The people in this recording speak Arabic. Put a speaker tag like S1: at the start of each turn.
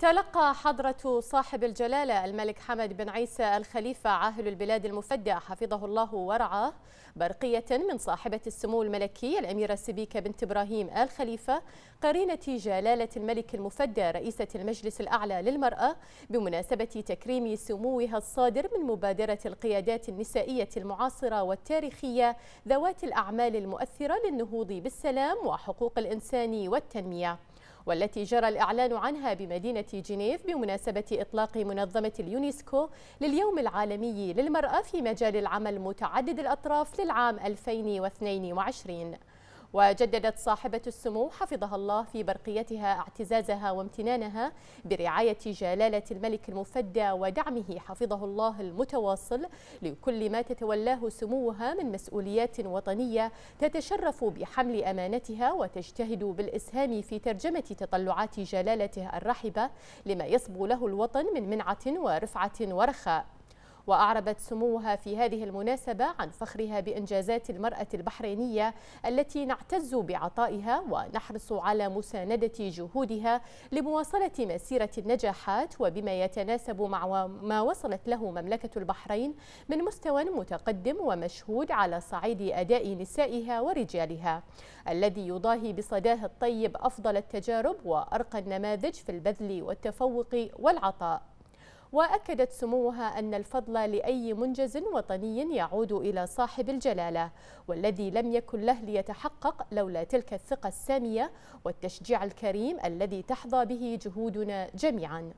S1: تلقى حضرة صاحب الجلالة الملك حمد بن عيسى الخليفة عاهل البلاد المفدى حفظه الله ورعاه برقية من صاحبة السمو الملكي الأميرة سبيكة بنت إبراهيم آل خليفة قرينة جلالة الملك المفدى رئيسة المجلس الأعلى للمرأة بمناسبة تكريم سموها الصادر من مبادرة القيادات النسائية المعاصرة والتاريخية ذوات الأعمال المؤثرة للنهوض بالسلام وحقوق الإنسان والتنمية والتي جرى الإعلان عنها بمدينة جنيف بمناسبة إطلاق منظمة اليونسكو لليوم العالمي للمرأة في مجال العمل متعدد الأطراف للعام 2022 وجددت صاحبة السمو حفظها الله في برقيتها اعتزازها وامتنانها برعاية جلالة الملك المفدى ودعمه حفظه الله المتواصل لكل ما تتولاه سموها من مسؤوليات وطنية تتشرف بحمل أمانتها وتجتهد بالإسهام في ترجمة تطلعات جلالته الرحبة لما يصبو له الوطن من منعة ورفعة ورخاء وأعربت سموها في هذه المناسبة عن فخرها بإنجازات المرأة البحرينية التي نعتز بعطائها ونحرص على مساندة جهودها لمواصلة مسيرة النجاحات وبما يتناسب مع ما وصلت له مملكة البحرين من مستوى متقدم ومشهود على صعيد أداء نسائها ورجالها الذي يضاهي بصداه الطيب أفضل التجارب وأرقى النماذج في البذل والتفوق والعطاء وأكدت سموها أن الفضل لأي منجز وطني يعود إلى صاحب الجلالة والذي لم يكن له ليتحقق لولا تلك الثقة السامية والتشجيع الكريم الذي تحظى به جهودنا جميعاً